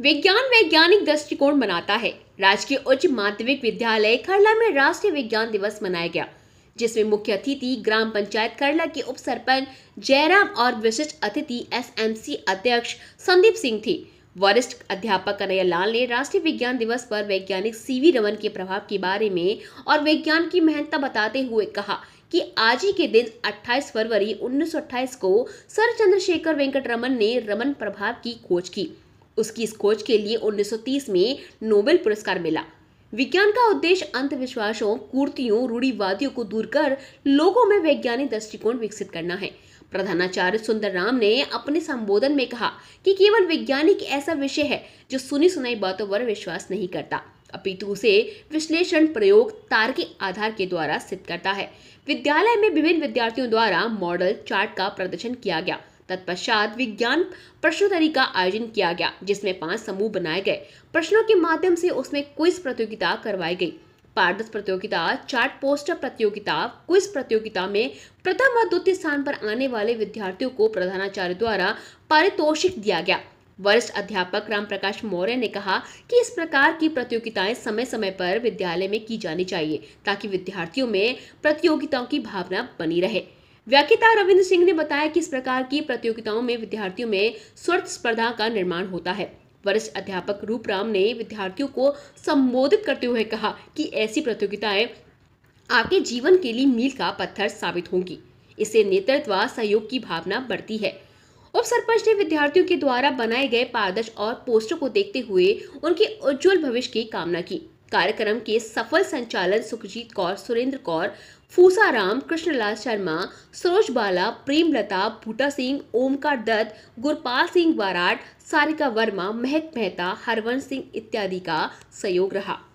विज्ञान वैज्ञानिक दृष्टिकोण बनाता है राजकीय उच्च माध्यमिक विद्यालय खरला में राष्ट्रीय विज्ञान दिवस मनाया गया जिसमें मुख्य अतिथि ग्राम पंचायत करला के उप सरपंच जयराम और विशिष्ट अतिथि एसएमसी अध्यक्ष संदीप सिंह थे वरिष्ठ अध्यापक कन्हैया लाल ने राष्ट्रीय विज्ञान दिवस पर वैज्ञानिक सीवी रमन के प्रभाव के बारे में और विज्ञान की महत्ता बताते हुए कहा कि आज ही के दिन 28 फरवरी 1928 को सर चंद्रशेखर वेंकट रमन ने रमन प्रभाव की खोज की उसकी इस खोज के लिए 1930 में नोबेल पुरस्कार मिला विज्ञान का उद्देश्य अंधविश्वासों कुर्तियों रूढ़ीवादियों को दूर कर लोगों में वैज्ञानिक दृष्टिकोण विकसित करना है प्रधानाचार्य सुंदर राम ने अपने संबोधन में कहा कि केवल वैज्ञानिक ऐसा विषय है जो सुनी सुनाई बातों पर विश्वास नहीं करता अपितु उसे विश्लेषण प्रयोग तार्किक आधार के द्वारा सिद्ध करता है विद्यालय में विभिन्न विद्यार्थियों द्वारा मॉडल चार्ट का प्रदर्शन किया गया तत्पश्चात विज्ञान प्रश्नोत्तरी का आयोजन किया गया जिसमें पांच समूह बनाए गए प्रश्नों के माध्यम से उसमें क्विज प्रतियोगिता करवाई गई पारदर्श प्रतियोगिता चार्ट पोस्टर प्रतियोगिता क्विज प्रतियोगिता में प्रथम व द्वितीय स्थान पर आने वाले विद्यार्थियों को प्रधानाचार्य द्वारा पारितोषिक दिया गया वरिष्ठ अध्यापक राम प्रकाश मौर्य ने कहा कि इस प्रकार की प्रतियोगिताएं समय समय पर विद्यालय में की जानी चाहिए ताकि विद्यार्थियों में प्रतियोगिताओं की भावना बनी रहे व्याख्याता रविंद्र सिंह ने बताया कि इस प्रकार की प्रतियोगिताओं में विद्यार्थियों में स्वर्थ स्पर्धा का निर्माण होता है वरिष्ठ अध्यापक रूपराम ने विद्यार्थियों को संबोधित करते हुए कहा कि ऐसी प्रतियोगिताएं आपके जीवन के लिए मील का पत्थर साबित होंगी इससे नेतृत्व सहयोग की भावना बढ़ती है उप सरपंच ने विद्यार्थियों के द्वारा बनाए गए पारदर्श और पोस्टर को देखते हुए उनके उज्जवल भविष्य की कामना की कार्यक्रम के सफल संचालन सुखजीत कौर सुरेंद्र कौर फूसाराम कृष्णलाल शर्मा सरोज बाला प्रेमलता भूटा सिंह ओमकार दत्त गुरपाल सिंह बाराट सारिका वर्मा महक मेहता हरवंश सिंह इत्यादि का सहयोग रहा